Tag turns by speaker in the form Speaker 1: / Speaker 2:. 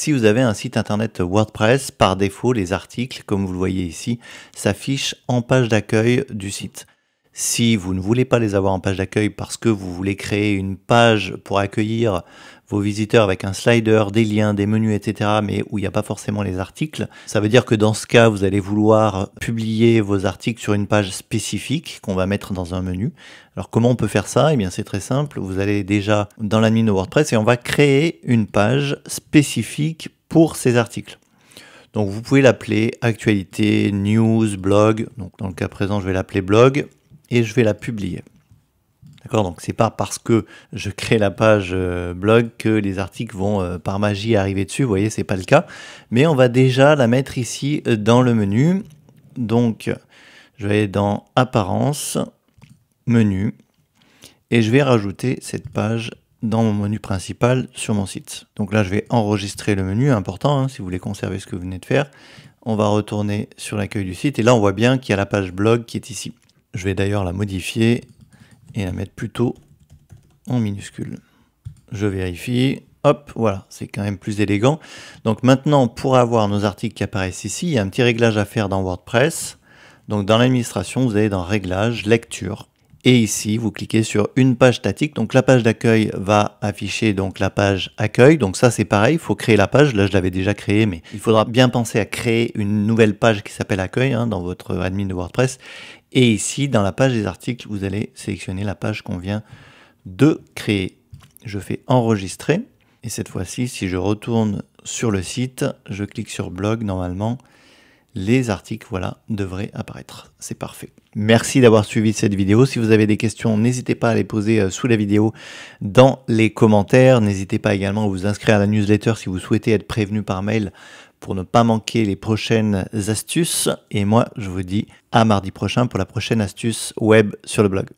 Speaker 1: Si vous avez un site internet WordPress, par défaut, les articles, comme vous le voyez ici, s'affichent en page d'accueil du site. Si vous ne voulez pas les avoir en page d'accueil parce que vous voulez créer une page pour accueillir vos visiteurs avec un slider, des liens, des menus, etc., mais où il n'y a pas forcément les articles, ça veut dire que dans ce cas, vous allez vouloir publier vos articles sur une page spécifique qu'on va mettre dans un menu. Alors comment on peut faire ça Eh bien c'est très simple, vous allez déjà dans l'admin de WordPress et on va créer une page spécifique pour ces articles. Donc vous pouvez l'appeler actualité, news, blog. Donc dans le cas présent, je vais l'appeler blog et je vais la publier. D'accord Donc c'est pas parce que je crée la page euh, blog que les articles vont euh, par magie arriver dessus, vous voyez, n'est pas le cas. Mais on va déjà la mettre ici euh, dans le menu. Donc je vais aller dans Apparence, Menu, et je vais rajouter cette page dans mon menu principal sur mon site. Donc là, je vais enregistrer le menu, important, hein, si vous voulez conserver ce que vous venez de faire. On va retourner sur l'accueil du site, et là, on voit bien qu'il y a la page blog qui est ici. Je vais d'ailleurs la modifier et la mettre plutôt en minuscule. Je vérifie. Hop, voilà, c'est quand même plus élégant. Donc maintenant, pour avoir nos articles qui apparaissent ici, il y a un petit réglage à faire dans WordPress. Donc dans l'administration, vous allez dans Réglages, Lecture. Et ici, vous cliquez sur une page statique. Donc la page d'accueil va afficher donc la page accueil. Donc ça, c'est pareil, il faut créer la page. Là, je l'avais déjà créée, mais il faudra bien penser à créer une nouvelle page qui s'appelle accueil hein, dans votre admin de WordPress. Et ici, dans la page des articles, vous allez sélectionner la page qu'on vient de créer. Je fais enregistrer. Et cette fois-ci, si je retourne sur le site, je clique sur blog normalement les articles voilà, devraient apparaître. C'est parfait. Merci d'avoir suivi cette vidéo. Si vous avez des questions, n'hésitez pas à les poser euh, sous la vidéo dans les commentaires. N'hésitez pas également à vous inscrire à la newsletter si vous souhaitez être prévenu par mail pour ne pas manquer les prochaines astuces. Et moi, je vous dis à mardi prochain pour la prochaine astuce web sur le blog.